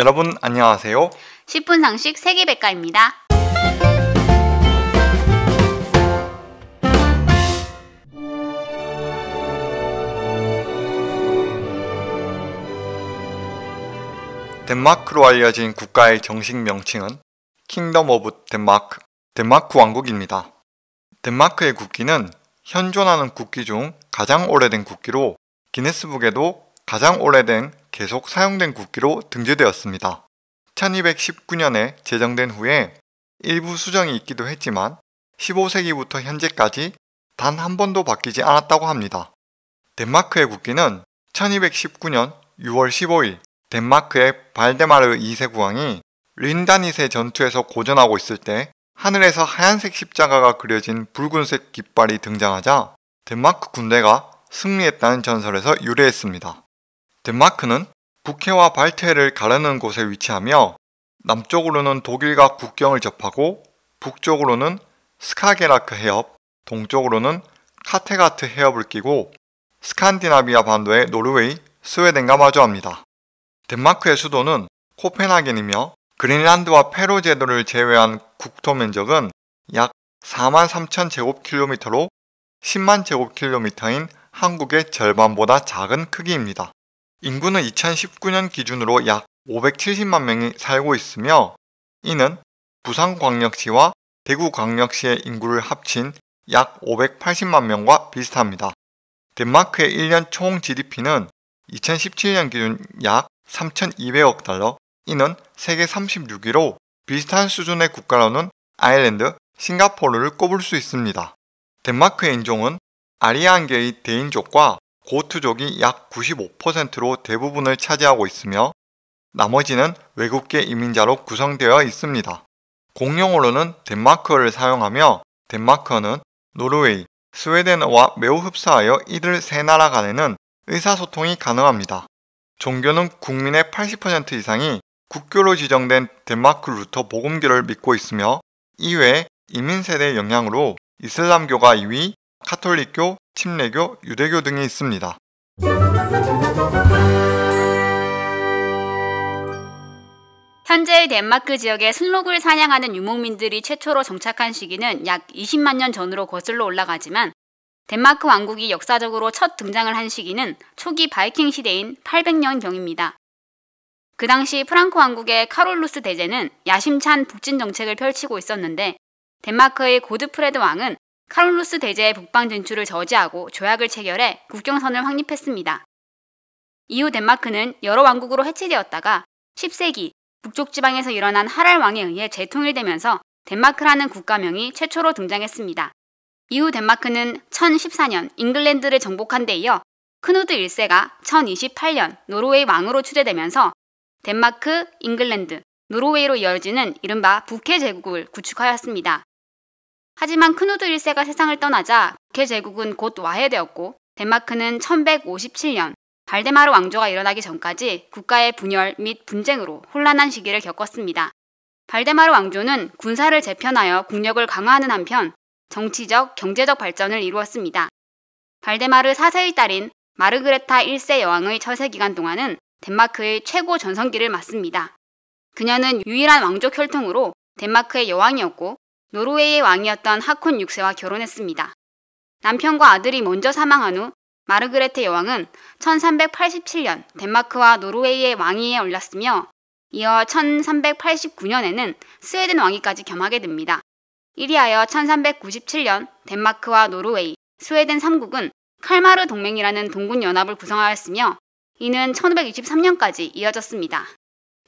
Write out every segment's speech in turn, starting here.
여러분 안녕하세요. 10분 상식 세계백과입니다. 덴마크로 알려진 국가의 정식 명칭은 킹덤 오브 덴마크, 덴마크 왕국입니다. 덴마크의 국기는 현존하는 국기 중 가장 오래된 국기로 기네스북에도 가장 오래된 계속 사용된 국기로 등재되었습니다. 1219년에 제정된 후에 일부 수정이 있기도 했지만 15세기부터 현재까지 단 한 번도 바뀌지 않았다고 합니다. 덴마크의 국기는 1219년 6월 15일 덴마크의 발데마르 2세 국왕이 린다니세 전투에서 고전하고 있을 때 하늘에서 하얀색 십자가가 그려진 붉은색 깃발이 등장하자 덴마크 군대가 승리했다는 전설에서 유래했습니다. 덴마크는 북해와 발트해를 가르는 곳에 위치하며 남쪽으로는 독일과 국경을 접하고 북쪽으로는 스카게라크 해협, 동쪽으로는 카테가트 해협을 끼고 스칸디나비아 반도의 노르웨이, 스웨덴과 마주합니다. 덴마크의 수도는 코펜하겐이며 그린란드와 페로 제도를 제외한 국토 면적은 약4 3 0 0 0 제곱킬로미터로 10만 제곱킬로미터인 한국의 절반보다 작은 크기입니다. 인구는 2019년 기준으로 약 570만 명이 살고 있으며 이는 부산광역시와 대구광역시의 인구를 합친 약 580만 명과 비슷합니다. 덴마크의 1년 총 GDP는 2017년 기준 약 3,200억 달러, 이는 세계 36위로 비슷한 수준의 국가로는 아일랜드, 싱가포르를 꼽을 수 있습니다. 덴마크의 인종은 아리안계의 대인족과 고투족이 약 95%로 대부분을 차지하고 있으며 나머지는 외국계 이민자로 구성되어 있습니다. 공용어로는 덴마크어를 사용하며 덴마크어는 노르웨이, 스웨덴어와 매우 흡사하여 이들 세 나라 간에는 의사소통이 가능합니다. 종교는 국민의 80% 이상이 국교로 지정된 덴마크 루터 복음교를 믿고 있으며 이외에 이민세대의 영향으로 이슬람교가 2위, 카톨릭교, 침례교, 유대교 등이 있습니다. 현재의 덴마크 지역에 슬록을 사냥하는 유목민들이 최초로 정착한 시기는 약 20만 년 전으로 거슬러 올라가지만 덴마크 왕국이 역사적으로 첫 등장을 한 시기는 초기 바이킹 시대인 800년경입니다. 그 당시 프랑크 왕국의 카롤루스 대제는 야심찬 북진 정책을 펼치고 있었는데 덴마크의 고드프레드 왕은 카를로스 대제의 북방 진출을 저지하고 조약을 체결해 국경선을 확립했습니다. 이후 덴마크는 여러 왕국으로 해체되었다가 10세기 북쪽 지방에서 일어난 하랄 왕에 의해 재통일되면서 덴마크라는 국가명이 최초로 등장했습니다. 이후 덴마크는 1014년 잉글랜드를 정복한 데 이어 크누드 1세가 1028년 노르웨이 왕으로 추대되면서 덴마크, 잉글랜드, 노르웨이로 이어지는 이른바 북해 제국을 구축하였습니다. 하지만 크누드 1세가 세상을 떠나자 북해 제국은 곧 와해되었고 덴마크는 1157년 발데마르 왕조가 일어나기 전까지 국가의 분열 및 분쟁으로 혼란한 시기를 겪었습니다. 발데마르 왕조는 군사를 재편하여 국력을 강화하는 한편 정치적, 경제적 발전을 이루었습니다. 발데마르 4세의 딸인 마르그레타 1세 여왕의 처세 기간 동안은 덴마크의 최고 전성기를 맞습니다. 그녀는 유일한 왕족 혈통으로 덴마크의 여왕이었고 노르웨이의 왕이었던 하콘 6세와 결혼했습니다. 남편과 아들이 먼저 사망한 후 마르그레테 여왕은 1387년 덴마크와 노르웨이의 왕위에 올랐으며 이어 1389년에는 스웨덴 왕위까지 겸하게 됩니다. 이리하여 1397년 덴마크와 노르웨이, 스웨덴 3국은 칼마르 동맹이라는 동군 연합을 구성하였으며 이는 1523년까지 이어졌습니다.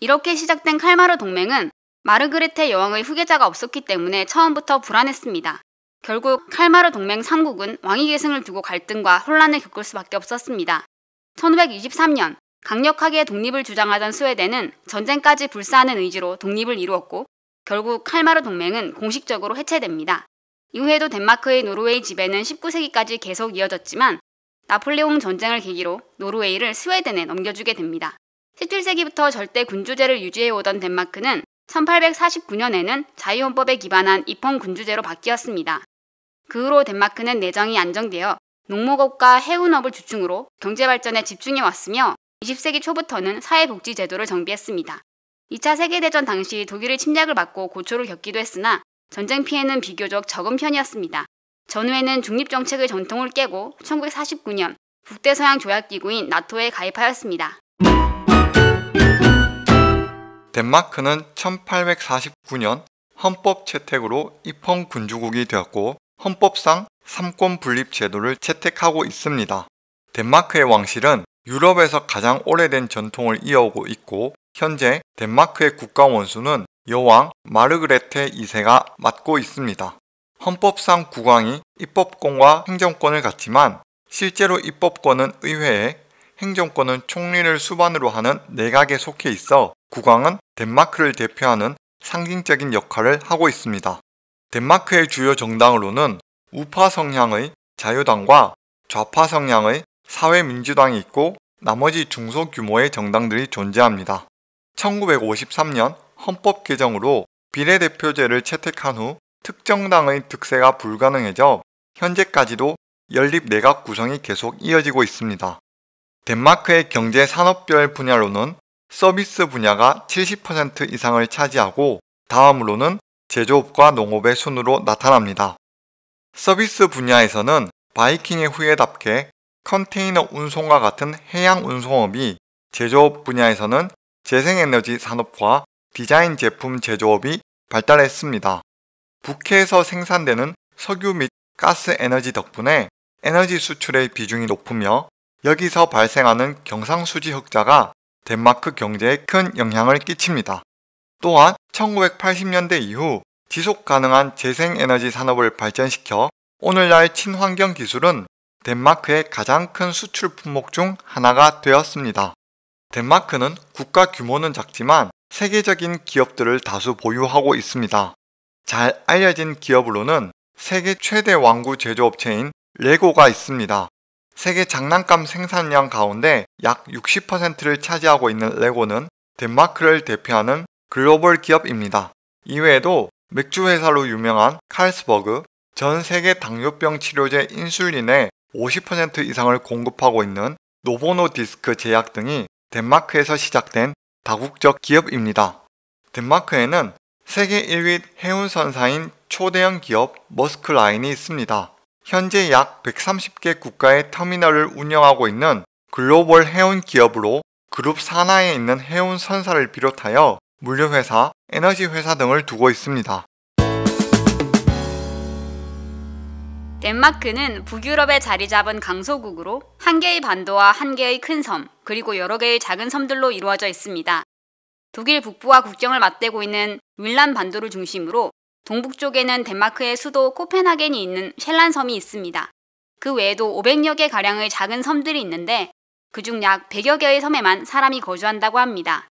이렇게 시작된 칼마르 동맹은 마르그레테 여왕의 후계자가 없었기 때문에 처음부터 불안했습니다. 결국 칼마르 동맹 3국은 왕위 계승을 두고 갈등과 혼란을 겪을 수밖에 없었습니다. 1523년 강력하게 독립을 주장하던 스웨덴은 전쟁까지 불사하는 의지로 독립을 이루었고 결국 칼마르 동맹은 공식적으로 해체됩니다. 이후에도 덴마크의 노르웨이 지배는 19세기까지 계속 이어졌지만 나폴레옹 전쟁을 계기로 노르웨이를 스웨덴에 넘겨주게 됩니다. 17세기부터 절대 군주제를 유지해오던 덴마크는 1849년에는 자유헌법에 기반한 입헌군주제로 바뀌었습니다. 그 후로 덴마크는 내정이 안정되어 농목업과 해운업을 주중으로 경제 발전에 집중해 왔으며 20세기 초부터는 사회복지제도를 정비했습니다. 2차 세계대전 당시 독일의 침략을 받고 고초를 겪기도 했으나 전쟁 피해는 비교적 적은 편이었습니다. 전후에는 중립정책의 전통을 깨고 1949년 북대서양 조약기구인 나토에 가입하였습니다. 덴마크는 1849년 헌법 채택으로 입헌 군주국이 되었고 헌법상 3권 분립 제도를 채택하고 있습니다. 덴마크의 왕실은 유럽에서 가장 오래된 전통을 이어오고 있고 현재 덴마크의 국가 원수는 여왕 마르그레테 2세가 맡고 있습니다. 헌법상 국왕이 입법권과 행정권을 갖지만 실제로 입법권은 의회에 행정권은 총리를 수반으로 하는 내각에 속해 있어 국왕은 덴마크를 대표하는 상징적인 역할을 하고 있습니다. 덴마크의 주요 정당으로는 우파 성향의 자유당과 좌파 성향의 사회민주당이 있고 나머지 중소규모의 정당들이 존재합니다. 1953년 헌법 개정으로 비례대표제를 채택한 후 특정 당의 득세가 불가능해져 현재까지도 연립 내각 구성이 계속 이어지고 있습니다. 덴마크의 경제 산업별 분야로는 서비스 분야가 70% 이상을 차지하고 다음으로는 제조업과 농업의 순으로 나타납니다. 서비스 분야에서는 바이킹의 후예답게 컨테이너 운송과 같은 해양 운송업이 제조업 분야에서는 재생에너지 산업과 디자인 제품 제조업이 발달했습니다. 북해에서 생산되는 석유 및 가스 에너지 덕분에 에너지 수출의 비중이 높으며 여기서 발생하는 경상수지 흑자가 덴마크 경제에 큰 영향을 끼칩니다. 또한 1980년대 이후 지속 가능한 재생에너지 산업을 발전시켜 오늘날 친환경 기술은 덴마크의 가장 큰 수출 품목 중 하나가 되었습니다. 덴마크는 국가 규모는 작지만 세계적인 기업들을 다수 보유하고 있습니다. 잘 알려진 기업으로는 세계 최대 완구 제조업체인 레고가 있습니다. 세계 장난감 생산량 가운데 약 60%를 차지하고 있는 레고는 덴마크를 대표하는 글로벌 기업입니다. 이외에도 맥주 회사로 유명한 칼스버그, 전 세계 당뇨병 치료제 인슐린의 50% 이상을 공급하고 있는 노보노디스크 제약 등이 덴마크에서 시작된 다국적 기업입니다. 덴마크에는 세계 1위 해운선사인 초대형 기업 머스크라인이 있습니다. 현재 약 130개 국가의 터미널을 운영하고 있는 글로벌 해운 기업으로 그룹 산하에 있는 해운 선사를 비롯하여 물류회사, 에너지회사 등을 두고 있습니다. 덴마크는 북유럽에 자리 잡은 강소국으로 한 개의 반도와 한 개의 큰 섬, 그리고 여러 개의 작은 섬들로 이루어져 있습니다. 독일 북부와 국경을 맞대고 있는 윌란 반도를 중심으로 동북쪽에는 덴마크의 수도 코펜하겐이 있는 셸란 섬이 있습니다. 그 외에도 500여 개 가량의 작은 섬들이 있는데 그 중 약 100여 개의 섬에만 사람이 거주한다고 합니다.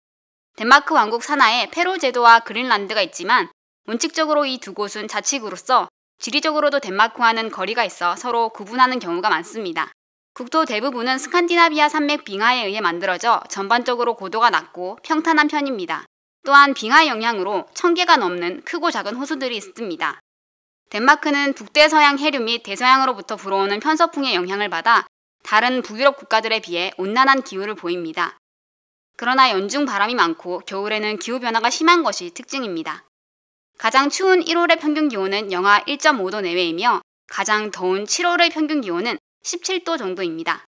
덴마크 왕국 산하에 페로 제도와 그린란드가 있지만 원칙적으로 이 두 곳은 자치구로서 지리적으로도 덴마크와는 거리가 있어 서로 구분하는 경우가 많습니다. 국토 대부분은 스칸디나비아 산맥 빙하에 의해 만들어져 전반적으로 고도가 낮고 평탄한 편입니다. 또한 빙하 영향으로 천0개가 넘는 크고 작은 호수들이 있습니다. 덴마크는 북대서양 해류 및 대서양으로부터 불어오는 편서풍의 영향을 받아 다른 북유럽 국가들에 비해 온난한 기후를 보입니다. 그러나 연중 바람이 많고 겨울에는 기후변화가 심한 것이 특징입니다. 가장 추운 1월의 평균 기온은 영하 1.5도 내외이며 가장 더운 7월의 평균 기온은 17도 정도입니다.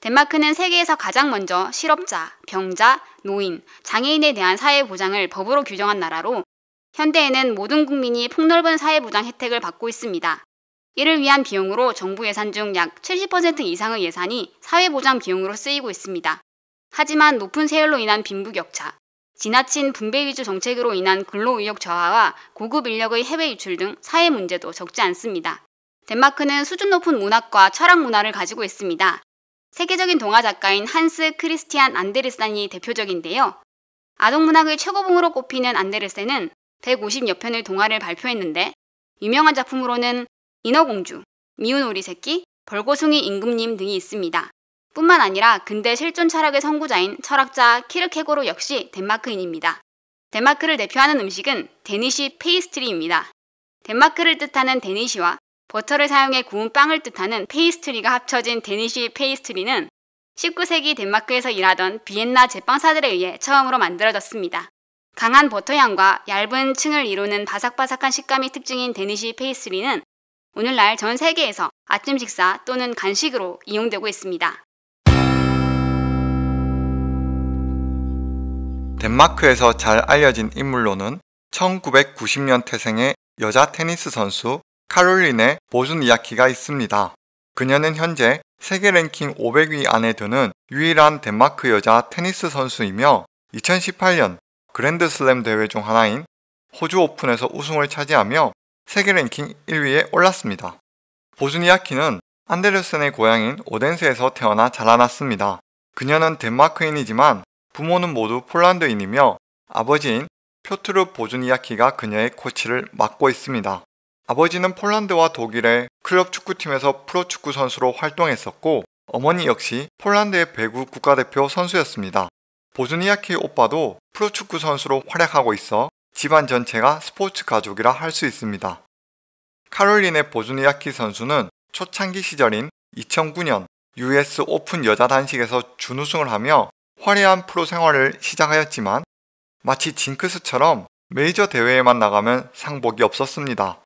덴마크는 세계에서 가장 먼저 실업자, 병자, 노인, 장애인에 대한 사회보장을 법으로 규정한 나라로 현대에는 모든 국민이 폭넓은 사회보장 혜택을 받고 있습니다. 이를 위한 비용으로 정부 예산 중 약 70% 이상의 예산이 사회보장 비용으로 쓰이고 있습니다. 하지만 높은 세율로 인한 빈부격차, 지나친 분배 위주 정책으로 인한 근로의욕 저하와 고급 인력의 해외 유출 등 사회 문제도 적지 않습니다. 덴마크는 수준 높은 문학과 철학 문화를 가지고 있습니다. 세계적인 동화 작가인 한스 크리스티안 안데르센이 대표적인데요. 아동문학의 최고봉으로 꼽히는 안데르센은 150여 편의 동화를 발표했는데 유명한 작품으로는 인어공주, 미운 오리 새끼, 벌고숭이 임금님 등이 있습니다. 뿐만 아니라 근대 실존 철학의 선구자인 철학자 키르케고로 역시 덴마크인입니다. 덴마크를 대표하는 음식은 데니시 페이스트리입니다. 덴마크를 뜻하는 데니시와 버터를 사용해 구운 빵을 뜻하는 페이스트리가 합쳐진 데니쉬 페이스트리는 19세기 덴마크에서 일하던 비엔나 제빵사들에 의해 처음으로 만들어졌습니다. 강한 버터향과 얇은 층을 이루는 바삭바삭한 식감이 특징인 데니쉬 페이스리는 트 오늘날 전 세계에서 아침 식사 또는 간식으로 이용되고 있습니다. 덴마크에서 잘 알려진 인물로는 1990년 태생의 여자 테니스 선수 카롤린의 보존 이야기가 있습니다. 그녀는 현재 세계 랭킹 500위 안에 드는 유일한 덴마크 여자 테니스 선수이며 2018년 그랜드슬램 대회 중 하나인 호주 오픈에서 우승을 차지하며 세계 랭킹 1위에 올랐습니다. 보즈니아키는 안데르센의 고향인 오덴스에서 태어나 자라났습니다. 그녀는 덴마크인이지만 부모는 모두 폴란드인이며 아버지인 표트르 보즈니아키가 그녀의 코치를 맡고 있습니다. 아버지는 폴란드와 독일의 클럽 축구팀에서 프로축구 선수로 활동했었고 어머니 역시 폴란드의 배구 국가대표 선수였습니다. 보즈니아키 오빠도 프로축구 선수로 활약하고 있어 집안 전체가 스포츠 가족이라 할 수 있습니다. 카롤린의 보즈니아키 선수는 초창기 시절인 2009년 US 오픈 여자 단식에서 준우승을 하며 화려한 프로 생활을 시작하였지만 마치 징크스처럼 메이저 대회에만 나가면 상복이 없었습니다.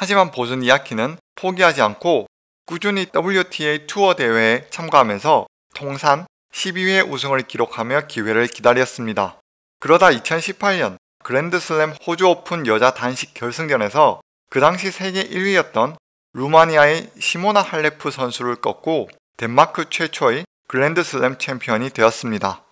하지만 보존 이아키는 포기하지 않고 꾸준히 WTA 투어 대회에 참가하면서 통산 12회 우승을 기록하며 기회를 기다렸습니다. 그러다 2018년 그랜드슬램 호주 오픈 여자 단식 결승전에서 그 당시 세계 1위였던 루마니아의 시모나 할레프 선수를 꺾고 덴마크 최초의 그랜드슬램 챔피언이 되었습니다.